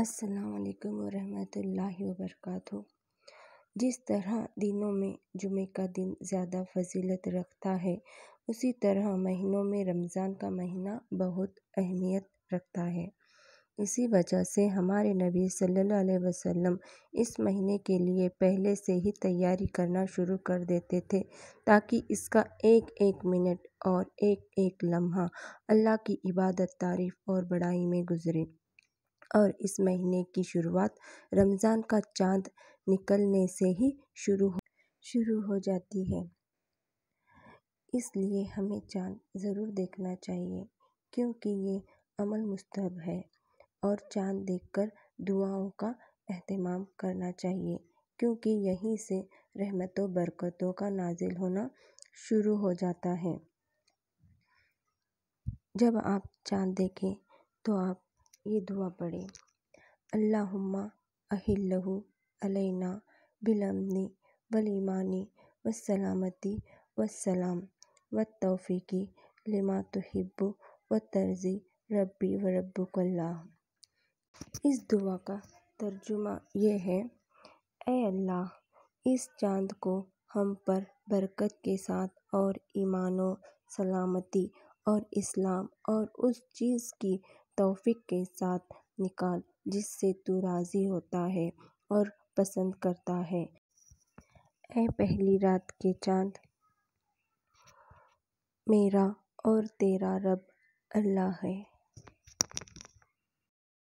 असलकम वरहमतुल्लाहि वबरकातु जिस तरह दिनों में जुमे का दिन ज़्यादा फजीलत रखता है उसी तरह महीनों में रमज़ान का महीना बहुत अहमियत रखता है इसी वजह से हमारे नबी सल्लल्लाहु अलैहि वसल्लम इस महीने के लिए पहले से ही तैयारी करना शुरू कर देते थे ताकि इसका एक एक मिनट और एक एक लम्हा अल्लाह की इबादत तारीफ़ और बड़ाई में गुज़रे और इस महीने की शुरुआत रमज़ान का चाँद निकलने से ही शुरू हो शुरू हो जाती है इसलिए हमें चाँद ज़रूर देखना चाहिए क्योंकि ये अमल मुस्तहब है और चाँद देखकर दुआओं का अहतमाम करना चाहिए क्योंकि यहीं से रहमतों बरकतों का नाजिल होना शुरू हो जाता है जब आप चाँद देखें तो आप ये दुआ पढ़े अल्लाहुम्मा अहिल्लहु अलैना बिलमनी वलीमानी वसलामती वसलाम व तौफ़ीकी लिमा तहिब्बु व तर्ज़ी रब्बी व रब्बुकल्लाह इस दुआ का तर्जुमा यह है ए अल्लाह इस चांद को हम पर बरकत के साथ और ईमान सलामती और इस्लाम और उस चीज़ की तौफीक के साथ निकाल जिससे तू राज़ी होता है और पसंद करता है ऐ पहली रात के चांद मेरा और तेरा रब अल्लाह है